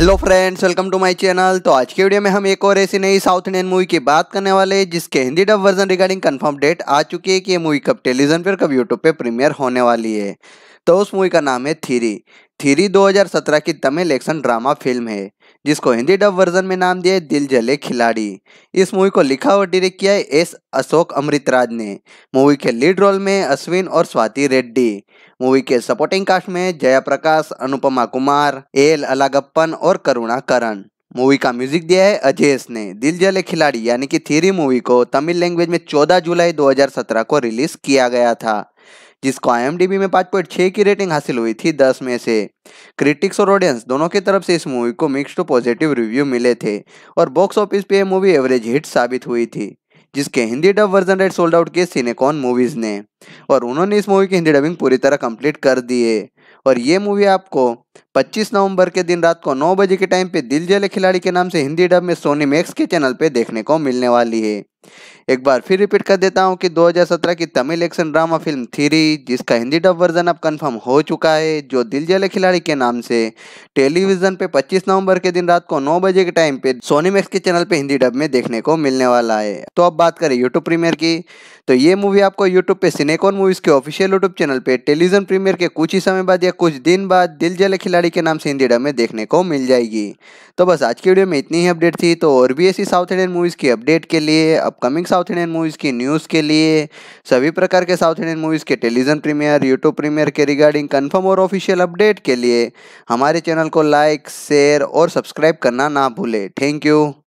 hello friends welcome to my channel तो आज के वीडियो में हम एक और ऐसी नई साउथ इंडियन मूवी की बात करने वाले हैं जिसके Hindi dub version regarding confirm date आ चुकी है कि ये मूवी कब टेलीविजन पर कब यूट्यूब पे प्रीमियर होने वाली है तो उस मूवी का नाम है थीरी थीरी 2017 की तमिल एक्शन ड्रामा फिल्म है जिसको हिंदी डब वर्जन में नाम दिया है दिल जले खिलाड़ी इस मूवी को लिखा और डायरेक्ट किया है एस अशोक अमृतराज ने मूवी के लीड रोल में अश्विन और स्वाति रेड्डी मूवी के सपोर्टिंग कास्ट में जया प्रकाश अनुपमा कुमार एल अलागप्पन और करुणा करण मूवी का म्यूजिक दिया है अजयस ने दिल जले खिलाड़ी यानी कि थीरी मूवी को तमिल लैंग्वेज में 14 जुलाई 2017 को रिलीज किया गया था जिसको आई में पाँच पॉइंट छः की रेटिंग हासिल हुई थी दस में से क्रिटिक्स और ऑडियंस दोनों की तरफ से इस मूवी को मिक्स टू पॉजिटिव रिव्यू मिले थे और बॉक्स ऑफिस पे मूवी एवरेज हिट साबित हुई थी जिसके Hindi dub version rate sold out किए सिनेकॉन मूवीज़ ने और उन्होंने इस मूवी की हिंदी डबिंग पूरी तरह कंप्लीट कर दी है और ये मूवी आपको 25 नवंबर के दिन रात को 9 बजे के टाइम पे दिल जले खिलाड़ी के नाम से हिंदी डब में सोनी मैक्स के चैनल पे देखने को मिलने वाली है एक बार फिर रिपीट कर देता हूँ कि 2017 की Tamil action drama film Theeri जिसका हिंदी डब वर्जन अब कंफर्म हो चुका है जो दिल जले खिलाड़ी के नाम से टेलीविजन पे 25 नवंबर के दिन रात को 9 बजे के टाइम पे सोनी मैक्स के चैनल पे हिंदी डब में देखने को मिलने वाला है तो अब बात करें यूट्यूब प्रीमियर की तो ये मूवी आपको यूट्यूब पे सिने आइकॉन मूवीज के ऑफिशियल यूट्यूब चैनल पे टेलीविजन प्रीमियर के कुछ ही समय बाद या कुछ दिन बाद दिल जले खिलाड़ी के नाम से हिंदी डब में देखने को मिल जाएगी तो बस आज की वीडियो में इतनी ही अपडेट थी तो और भी ऐसी साउथ इंडियन मूवीज़ की अपडेट के लिए अपकमिंग साउथ इंडियन मूवीज़ की न्यूज़ के लिए सभी प्रकार के साउथ इंडियन मूवीज़ के टेलीविजन प्रीमियर यूट्यूब प्रीमियर के रिगार्डिंग कन्फर्म और ऑफिशियल अपडेट के लिए हमारे चैनल को लाइक शेयर और सब्सक्राइब करना ना भूले थैंक यू